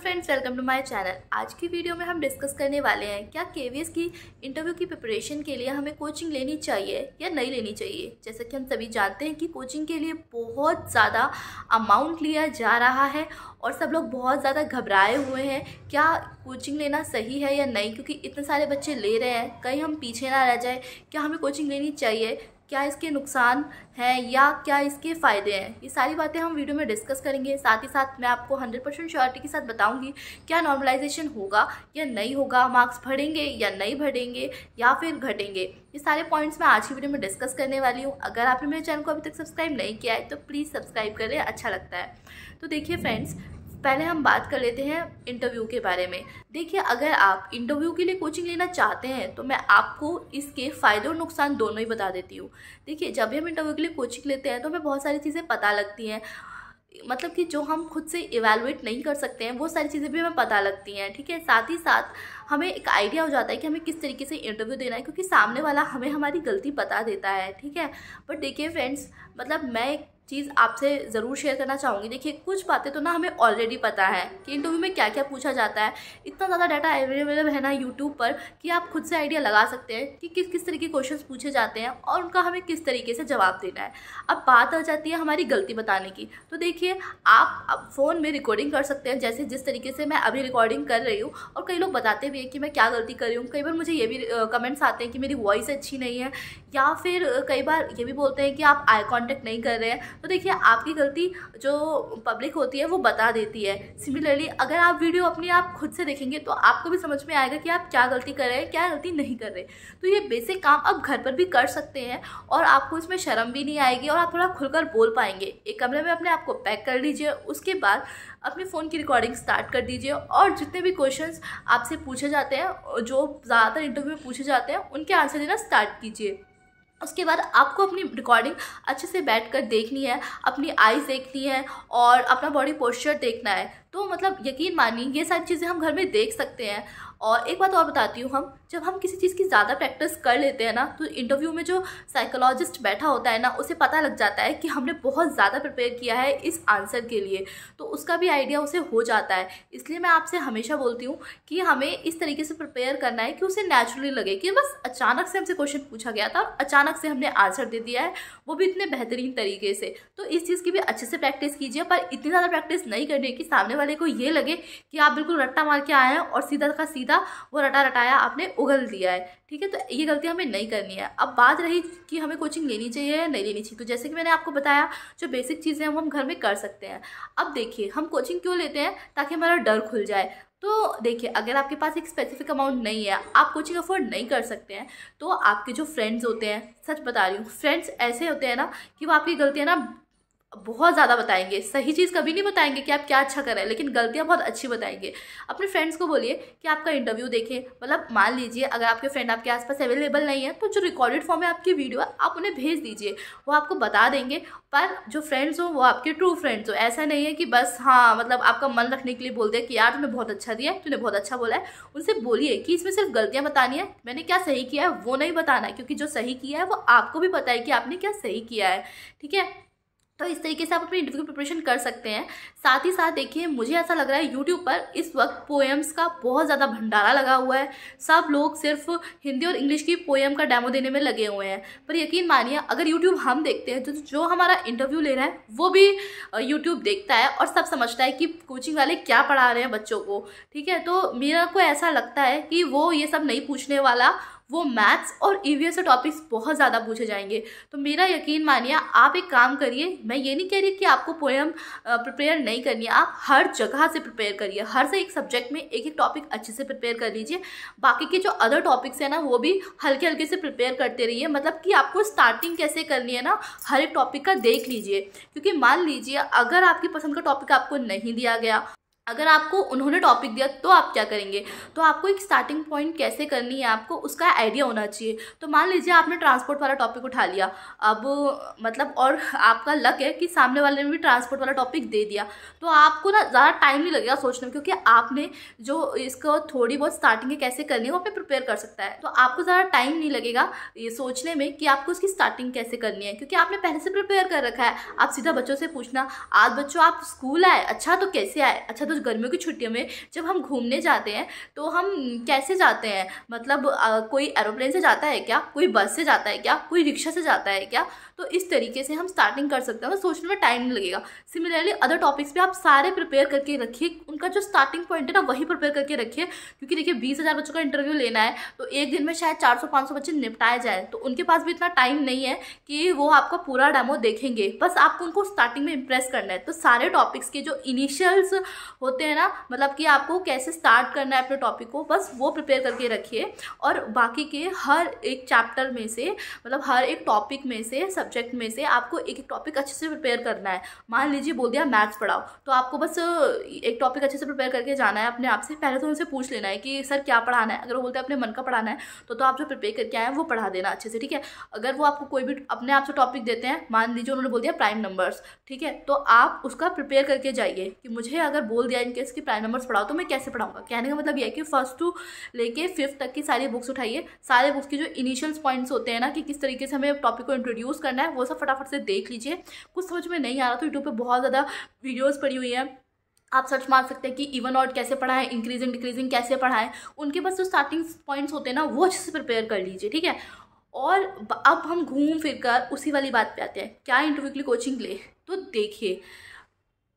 friends welcome to my channel आज की video में हम डिस्कस करने वाले हैं क्या के की इंटरव्यू की प्रिपरेशन के लिए हमें कोचिंग लेनी चाहिए या नहीं लेनी चाहिए जैसा कि हम सभी जानते हैं कि कोचिंग के लिए बहुत ज़्यादा अमाउंट लिया जा रहा है और सब लोग बहुत ज़्यादा घबराए हुए हैं क्या कोचिंग लेना सही है या नहीं क्योंकि इतने सारे बच्चे ले रहे हैं कहीं हम पीछे ना रह जाए क्या हमें कोचिंग लेनी चाहिए क्या इसके नुकसान हैं या क्या इसके फ़ायदे हैं ये सारी बातें हम वीडियो में डिस्कस करेंगे साथ ही साथ मैं आपको 100 परसेंट श्योरिटी के साथ बताऊंगी क्या नॉर्मलाइजेशन होगा या नहीं होगा मार्क्स बढ़ेंगे या नहीं बढ़ेंगे या फिर घटेंगे ये सारे पॉइंट्स मैं आज की वीडियो में डिस्कस करने वाली हूँ अगर आपने मेरे चैनल को अभी तक सब्सक्राइब नहीं किया है तो प्लीज़ सब्सक्राइब करें अच्छा लगता है तो देखिए फ्रेंड्स पहले हम बात कर लेते हैं इंटरव्यू के बारे में देखिए अगर आप इंटरव्यू के लिए कोचिंग लेना चाहते हैं तो मैं आपको इसके फ़ायदे और नुकसान दोनों ही बता देती हूँ देखिए जब भी हम इंटरव्यू के लिए कोचिंग लेते हैं तो हमें बहुत सारी चीज़ें पता लगती हैं मतलब कि जो हम खुद से इवेलुएट नहीं कर सकते हैं वो सारी चीज़ें भी हमें पता लगती हैं ठीक है साथ ही साथ हमें एक आइडिया हो जाता है कि हमें किस तरीके से इंटरव्यू देना है क्योंकि सामने वाला हमें हमारी गलती बता देता है ठीक है बट देखिए फ्रेंड्स मतलब मैं चीज़ आपसे ज़रूर शेयर करना चाहूँगी देखिए कुछ बातें तो ना हमें ऑलरेडी पता है कि इंटरव्यू में क्या क्या पूछा जाता है इतना ज़्यादा डाटा अवेलेबल है ना यूट्यूब पर कि आप खुद से आइडिया लगा सकते हैं कि किस किस तरह के क्वेश्चन पूछे जाते हैं और उनका हमें किस तरीके से जवाब देना है अब बात आ जाती है हमारी गलती बताने की तो देखिए आप फ़ोन में रिकॉर्डिंग कर सकते हैं जैसे जिस तरीके से मैं अभी रिकॉर्डिंग कर रही हूँ और कई लोग बताते भी हैं कि मैं क्या गलती कर रही हूँ कई बार मुझे ये भी कमेंट्स आते हैं कि मेरी वॉइस अच्छी नहीं है या फिर कई बार ये भी बोलते हैं कि आप आई कॉन्टेक्ट नहीं कर रहे हैं तो देखिए आपकी गलती जो पब्लिक होती है वो बता देती है सिमिलरली अगर आप वीडियो अपने आप खुद से देखेंगे तो आपको भी समझ में आएगा कि आप क्या गलती कर रहे हैं क्या गलती नहीं कर रहे तो ये बेसिक काम आप घर पर भी कर सकते हैं और आपको इसमें शर्म भी नहीं आएगी और आप थोड़ा खुलकर बोल पाएंगे एक कमरे में अपने आप को पैक कर लीजिए उसके बाद अपने फ़ोन की रिकॉर्डिंग स्टार्ट कर दीजिए और जितने भी क्वेश्चंस आपसे पूछे जाते हैं जो ज़्यादातर इंटरव्यू में पूछे जाते हैं उनके आंसर देना स्टार्ट कीजिए उसके बाद आपको अपनी रिकॉर्डिंग अच्छे से बैठ कर देखनी है अपनी आईज़ देखनी है और अपना बॉडी पोस्चर देखना है तो मतलब यकीन मानिए ये सारी चीज़ें हम घर में देख सकते हैं और एक बात और बताती हूँ हम जब हम किसी चीज़ की ज़्यादा प्रैक्टिस कर लेते हैं ना तो इंटरव्यू में जो साइकोलॉजिस्ट बैठा होता है ना उसे पता लग जाता है कि हमने बहुत ज़्यादा प्रिपेयर किया है इस आंसर के लिए तो उसका भी आइडिया उसे हो जाता है इसलिए मैं आपसे हमेशा बोलती हूँ कि हमें इस तरीके से प्रिपेयर करना है कि उसे नेचुरली लगे कि बस अचानक से हमसे क्वेश्चन पूछा गया था अचानक से हमने आंसर दे दिया है वो भी इतने बेहतरीन तरीके से तो इस चीज़ की भी अच्छे से प्रैक्टिस कीजिए पर इतनी ज़्यादा प्रैक्टिस नहीं करनी कि सामने वाले को ये लगे कि आप बिल्कुल रट्टा मार के आए हैं और सीधा का सीधा वो रटा रटाया आपने उगल दिया है ठीक है तो ये गलती हमें नहीं करनी है अब बात रही कि हमें कोचिंग लेनी चाहिए या नहीं लेनी चाहिए तो जैसे कि मैंने आपको बताया जो बेसिक चीज़ें हैं वो हम घर में कर सकते हैं अब देखिए हम कोचिंग क्यों लेते हैं ताकि हमारा डर खुल जाए तो देखिए अगर आपके पास एक स्पेसिफिक अमाउंट नहीं है आप कोचिंग अफोर्ड नहीं कर सकते हैं तो आपके जो फ्रेंड्स होते हैं सच बता रही हूँ फ्रेंड्स ऐसे होते हैं ना कि वो आपकी गलतियाँ ना बहुत ज़्यादा बताएंगे सही चीज़ कभी नहीं बताएंगे कि आप क्या अच्छा कर रहे हैं लेकिन गलतियाँ बहुत अच्छी बताएंगे अपने फ्रेंड्स को बोलिए कि आपका इंटरव्यू देखें मतलब मान लीजिए अगर आपके फ्रेंड आपके आसपास अवेलेबल नहीं है तो जो रिकॉर्डेड फॉर्म में आपकी वीडियो है आप उन्हें भेज दीजिए वो आपको बता देंगे पर जो फ्रेंड्स हो वो आपके ट्रू फ्रेंड्स हो ऐसा नहीं है कि बस हाँ मतलब आपका मन रखने के लिए बोल दें कि यार तुमने बहुत अच्छा दिया है बहुत अच्छा बोला है उनसे बोलिए कि इसमें सिर्फ गलतियाँ बतानी है मैंने क्या सही किया है वो नहीं बताना है क्योंकि जो सही किया है वो आपको भी पता है कि आपने क्या सही किया है ठीक है तो इस तरीके से आप अपनी इंटरव्यू की प्रिपरेशन कर सकते हैं साथ ही साथ देखिए मुझे ऐसा लग रहा है यूट्यूब पर इस वक्त पोएम्स का बहुत ज़्यादा भंडारा लगा हुआ है सब लोग सिर्फ हिंदी और इंग्लिश की पोएम का डेमो देने में लगे हुए हैं पर यकीन मानिए अगर यूट्यूब हम देखते हैं तो जो हमारा इंटरव्यू ले रहा है वो भी यूट्यूब देखता है और सब समझता है कि कोचिंग वाले क्या पढ़ा रहे हैं बच्चों को ठीक है तो मेरा को ऐसा लगता है कि वो ये सब नहीं पूछने वाला वो मैथ्स और ई से टॉपिक्स बहुत ज़्यादा पूछे जाएंगे तो मेरा यकीन मानिए आप एक काम करिए मैं ये नहीं कह रही कि आपको पोएम प्रिपेयर नहीं करनी है आप हर जगह से प्रिपेयर करिए हर से एक सब्जेक्ट में एक एक टॉपिक अच्छे से प्रिपेयर कर लीजिए बाकी के जो अदर टॉपिक्स हैं ना वो भी हल्के हल्के से प्रिपेयर करते रहिए मतलब कि आपको स्टार्टिंग कैसे करनी है ना हर एक टॉपिक का देख लीजिए क्योंकि मान लीजिए अगर आपकी पसंद का टॉपिक आपको नहीं दिया गया अगर आपको उन्होंने टॉपिक दिया तो आप क्या करेंगे तो आपको एक स्टार्टिंग पॉइंट कैसे करनी है आपको उसका आइडिया होना चाहिए तो मान लीजिए आपने ट्रांसपोर्ट वाला टॉपिक उठा लिया अब मतलब और आपका लक है कि सामने वाले ने भी ट्रांसपोर्ट वाला टॉपिक दे दिया तो आपको ना ज़्यादा टाइम नहीं लगेगा सोचने में क्योंकि आपने जो इसको थोड़ी बहुत स्टार्टिंग कैसे करनी है वो आप प्रिपेयर कर सकता है तो आपको ज़्यादा टाइम नहीं लगेगा ये सोचने में कि आपको उसकी स्टार्टिंग कैसे करनी है क्योंकि आपने पहले से प्रिपेयर कर रखा है आप सीधा बच्चों से पूछना आज बच्चों आप स्कूल आए अच्छा तो कैसे आए अच्छा तो गर्मियों की छुट्टियों में जब हम घूमने जाते हैं तो हम कैसे जाते हैं मतलब आ, कोई एरोप्लेन से जाता है क्या कोई बस से जाता है क्या कोई रिक्शा से जाता है क्या तो इस तरीके से हम स्टार्टिंग कर सकते हैं और सोचने में टाइम नहीं लगेगा सिमिलरली अदर टॉपिक्स पे आप सारे प्रिपेयर करके रखिए उनका जो स्टार्टिंग पॉइंट है ना वही प्रिपेयर करके रखिए क्योंकि देखिए बीस हज़ार बच्चों का इंटरव्यू लेना है तो एक दिन में शायद चार सौ सौ बच्चे निपटाए जाए तो उनके पास भी इतना टाइम नहीं है कि वो आपका पूरा डेमो देखेंगे बस आपको उनको स्टार्टिंग में इंप्रेस करना है तो सारे टॉपिक्स के जो इनिशियल्स होते हैं ना मतलब कि आपको कैसे स्टार्ट करना है अपने टॉपिक को बस वो प्रिपेयर करके रखिए और बाकी के हर एक चैप्टर में से मतलब हर एक टॉपिक में से सब्जेक्ट में से आपको एक एक टॉपिक अच्छे से प्रिपेयर करना है मान लीजिए बोल दिया मैथ्स पढ़ाओ तो आपको बस एक टॉपिक अच्छे से प्रिपेयर करके जाना है अपने आप से पहले तो उनसे पूछ लेना है कि सर क्या पढ़ाना है अगर वो बोलते हैं अपने मन का पढ़ाना है तो तो आप जो प्रिपेयर करके आए हैं वो पढ़ा देना अच्छे से ठीक है अगर वो आपको कोई भी अपने आप से टॉपिक देते हैं मान लीजिए उन्होंने बोल दिया प्राइम नंबर्स ठीक है तो आप उसका प्रिपेयर करके जाइए कि मुझे अगर बोल दिया इनके इसके प्राइम नंबर्स पढ़ाओ तो मैं कैसे पढ़ाऊंगा कहने का मतलब यह है कि फर्स्ट टू लेके फिफ्थ तक की सारी बुक्स उठाइए सारे बुक्स के जो इनिशियल पॉइंट्स होते हैं ना कि किस तरीके से हमें टॉपिक को इंट्रोड्यूस करना है वो सब फटाफट से देख लीजिए कुछ समझ में नहीं आ रहा तो यूट्यूब पर बहुत ज़्यादा वीडियोज़ पड़ी हुई है आप सर्च मार सकते हैं कि इवन आउट कैसे पढ़ाएं इंक्रीजिंग डिक्रीजिंग कैसे पढ़ाएं उनके पास जो स्टार्टिंग पॉइंट्स होते हैं ना वो अच्छे से प्रिपेयर कर लीजिए ठीक है और अब हम घूम फिर कर उसी वाली बात पे आते हैं क्या इंटरव्यू के लिए कोचिंग ले तो देखिए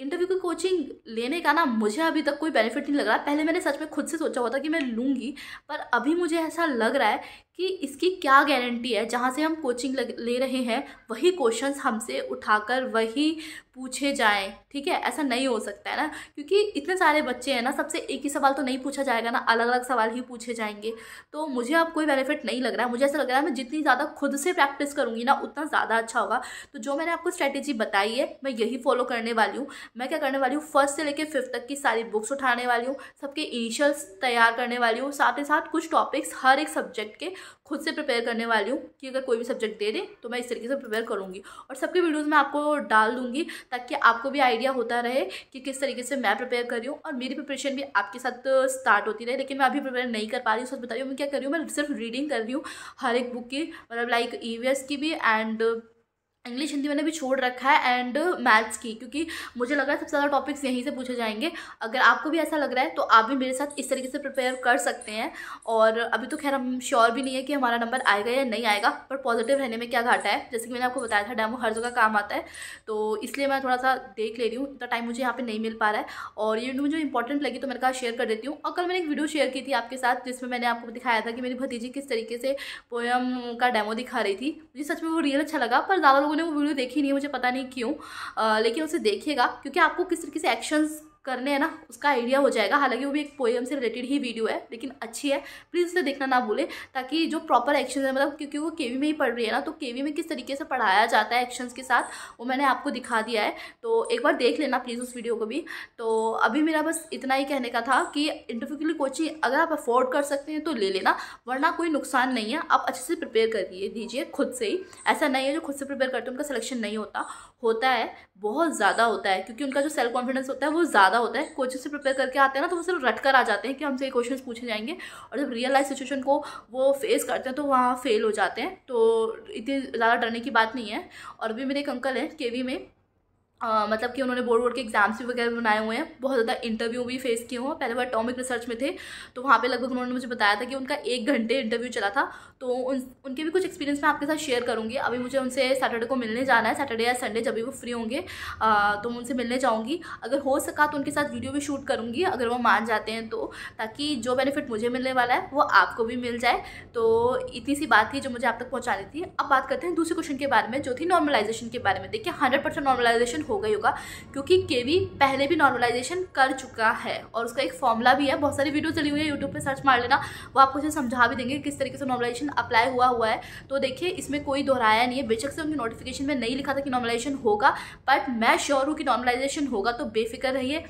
इंटरव्यू की कोचिंग लेने का ना मुझे अभी तक कोई बेनिफिट नहीं लग रहा पहले मैंने सच में खुद से सोचा हुआ था कि मैं लूँगी पर अभी मुझे ऐसा लग रहा है कि इसकी क्या गारंटी है जहाँ से हम कोचिंग ले रहे हैं वही क्वेश्चंस हमसे उठाकर वही पूछे जाएं ठीक है ऐसा नहीं हो सकता है ना क्योंकि इतने सारे बच्चे हैं ना सबसे एक ही सवाल तो नहीं पूछा जाएगा ना अलग अलग सवाल ही पूछे जाएंगे तो मुझे अब कोई बेनिफिट नहीं लग रहा है मुझे ऐसा लग रहा है मैं जितनी ज़्यादा खुद से प्रैक्टिस करूँगी ना उतना ज़्यादा अच्छा होगा तो जो मैंने आपको स्ट्रैटेजी बताई है मैं यही फॉलो करने वाली हूँ मैं क्या करने वाली हूँ फर्स्ट से लेकर फिफ्थ तक की सारी बुक्स उठाने वाली हूँ सबके इनिशियल्स तैयार करने वाली हूँ साथ ही साथ कुछ टॉपिक्स हर एक सब्जेक्ट के खुद से प्रिपेयर करने वाली हूँ कि अगर कोई भी सब्जेक्ट दे दे तो मैं इस तरीके से प्रिपेयर करूँगी और सबके वीडियोज़ मैं आपको डाल दूँगी ताकि आपको भी आइडिया होता रहे कि किस तरीके से मैं प्रिपेयर कर रही हूँ और मेरी प्रिपरेशन भी आपके साथ स्टार्ट होती रहे लेकिन मैं अभी प्रिपेयर नहीं कर पा रही हूँ सच बता रही हूँ मैं क्या कर रही हूँ मैं सिर्फ रीडिंग कर रही हूँ हर एक बुक की मतलब लाइक ई e की भी एंड इंग्लिश हिंदी मैंने भी छोड़ रखा है एंड मैथ्स की क्योंकि मुझे लग रहा है सबसे ज़्यादा टॉपिक्स यहीं से पूछे जाएंगे अगर आपको भी ऐसा लग रहा है तो आप भी मेरे साथ इस तरीके से प्रिपेयर कर सकते हैं और अभी तो खैर हम श्योर भी नहीं है कि हमारा नंबर आएगा या नहीं आएगा पर पॉजिटिव रहने में क्या घाटा है जैसे कि मैंने आपको बताया था डेमो हर जगह काम आता है तो इसलिए मैं थोड़ा सा देख ले रही हूँ इतना टाइम मुझे यहाँ पर नहीं मिल पा रहा है और ये मुझे इंपॉर्टेंट लगी तो मैंने कहा शेयर कर देती हूँ और कल मैंने एक वीडियो शेयर की थी आपके साथ जिसमें मैंने आपको दिखाया था कि मेरी भतीजी किस तरीके से पोएम का डेमो दिखा रही थी मुझे सच में वो रियल अच्छा लगा पर ज़्यादा लोगों लोगों ने वो वीडियो देखी नहीं है मुझे पता नहीं क्यों लेकिन उसे देखिएगा क्योंकि आपको किस तरीके से एक्शंस करने हैं ना उसका आइडिया हो जाएगा हालांकि वो भी एक पोएम से रिलेटेड ही वीडियो है लेकिन अच्छी है प्लीज़ उसे देखना ना भूले ताकि जो प्रॉपर एक्शन है मतलब क्योंकि वो केवी में ही पढ़ रही है ना तो केवी में किस तरीके से पढ़ाया जाता है एक्शंस के साथ वो मैंने आपको दिखा दिया है तो एक बार देख लेना प्लीज़ उस वीडियो को भी तो अभी मेरा बस इतना ही कहने का था कि इंटरव्यू के लिए कोचिंग अगर आप अफोर्ड कर सकते हैं तो ले लेना वरना कोई नुकसान नहीं है आप अच्छे से प्रिपेयर करिए दीजिए खुद से ही ऐसा नहीं है जो खुद से प्रिपेयर करते हैं उनका सिलेक्शन नहीं होता होता है बहुत ज़्यादा होता है क्योंकि उनका जो सेल्फ कॉन्फिडेंस होता है वो ज़्यादा होता है कोचिंग से प्रिपेयर करके आते हैं ना तो वो सिर्फ रट कर आ जाते हैं कि हमसे ये क्वेश्चन पूछे जाएंगे और जब रियल लाइफ सिचुएशन को वो फेस करते हैं तो वहाँ फेल हो जाते हैं तो इतनी ज़्यादा डरने की बात नहीं है और भी मेरे एक अंकल हैं के में मतलब कि उन्होंने बोर्ड बोर्ड के एग्जाम्स भी वगैरह बनाए हुए हैं बहुत ज़्यादा इंटरव्यू भी फेस किए हुए पहले बार टॉमिक रिसर्च में थे तो वहाँ पे लगभग उन्होंने मुझे बताया था कि उनका एक घंटे इंटरव्यू चला था तो उन उनके भी कुछ एक्सपीरियंस मैं आपके साथ शेयर करूँगी अभी मुझे उनसे सैटरडे को मिलने जाना है सैटरडे या संडे जब भी वो फ्री होंगे तो उनसे मिलने जाऊँगी अगर हो सका तो उनके साथ वीडियो भी शूट करूँगी अगर वो मान जाते हैं तो ताकि जो बेनिफिट मुझे मिलने वाला है वो आपको भी मिल जाए तो इतनी सी बात थी जो मुझे आप तक पहुँचानी थी अब बात करते हैं दूसरे क्वेश्चन के बारे में जो थी नॉर्मलाइजेशन के बारे में देखिए हंड्रेड नॉर्मलाइजेशन हो गई होगा क्योंकि के पहले भी नॉर्मलाइजेशन कर चुका है और उसका एक फॉर्मूला भी है बहुत सारी वीडियो चली हुई है यूट्यूब पर सर्च मार लेना वो आपको उसे समझा भी देंगे किस तरीके से नॉर्मलाइजेशन अप्लाई हुआ हुआ है तो देखिए इसमें कोई दोहराया नहीं है बेशक से उनकी नोटिफिकेशन में नहीं लिखा था कि नॉर्मलाइजेशन होगा बट मैं श्योर हूँ कि नॉर्मलाइजेशन होगा तो बेफिक्र रहिए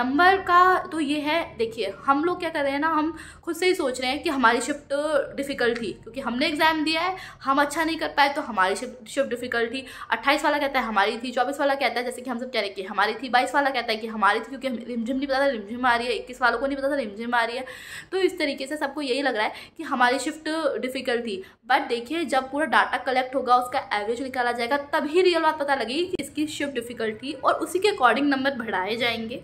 नंबर का तो ये है देखिए हम लोग क्या कर रहे हैं ना हम खुद से ही सोच रहे हैं कि हमारी शिफ्ट डिफ़िकल्ट थी क्योंकि हमने एग्ज़ाम दिया है हम अच्छा नहीं कर पाए तो हमारी शिफ्ट शिफ्ट डिफ़िकल्ट थी अट्ठाईस वाला कहता है हमारी थी चौबीस वाला कहता है है जैसे कि हम सब कह रहे कि हमारी थी बाईस वाला कहता है कि हमारी थी क्योंकि हमें रिमझिम नहीं पता था रिमझिम आ रही है इक्कीस वालों को नहीं पता था रिमझिम आ रही है तो इस तरीके से सबको यही लग रहा है कि हमारी शिफ्ट डिफिकल्ट थी बट देखिए जब पूरा डाटा कलेक्ट होगा उसका एवरेज निकाला जाएगा तभी रियल बात पता लगेगी कि इसकी शिफ्ट डिफिकल्ट थी और उसी के अकॉर्डिंग नंबर बढ़ाए जाएंगे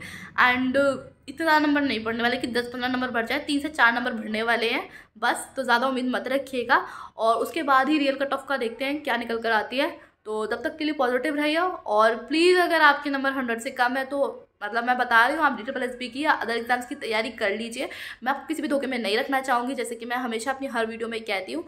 एंड इतना नंबर नहीं बढ़ने वाले कि दस पंद्रह नंबर बढ़ जाए तीन से चार नंबर बढ़ने वाले हैं बस तो ज़्यादा उम्मीद मत रखिएगा और उसके बाद ही रियल कट ऑफ का देखते हैं क्या निकल कर आती है तो तब तक के लिए पॉजिटिव रहिए और प्लीज़ अगर आपके नंबर हंड्रेड से कम है तो मतलब मैं बता रही हूँ आप डी प्लस एस की या अदर एग्जाम्स की तैयारी कर लीजिए मैं आपको किसी भी धोखे में नहीं रखना चाहूँगी जैसे कि मैं हमेशा अपनी हर वीडियो में कहती हूँ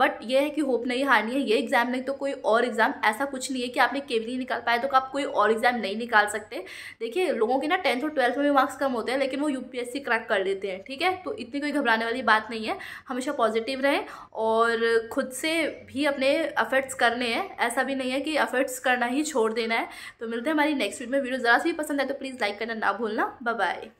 बट ये है कि होप नहीं हारनी है ये एग्ज़ाम नहीं तो कोई और एग्ज़ाम ऐसा कुछ नहीं है कि आपने केवी नहीं निकाल पाए तो आप कोई और एग्ज़ाम नहीं निकाल सकते देखिए लोगों के ना टेंथ और ट्वेल्थ में भी मार्क्स कम होते हैं लेकिन वो यू क्रैक कर लेते हैं ठीक है तो इतनी कोई घबराने वाली बात नहीं है हमेशा पॉजिटिव रहें और खुद से भी अपने एफर्ट्स करने हैं ऐसा भी नहीं है कि एफर्ट्स करना ही छोड़ देना है तो मिलते हैं हमारी नेक्स्ट वीडियो में वीडियो ज़रा सी पसंद है तो प्लीज़ लाइक करना ना भूलना बाय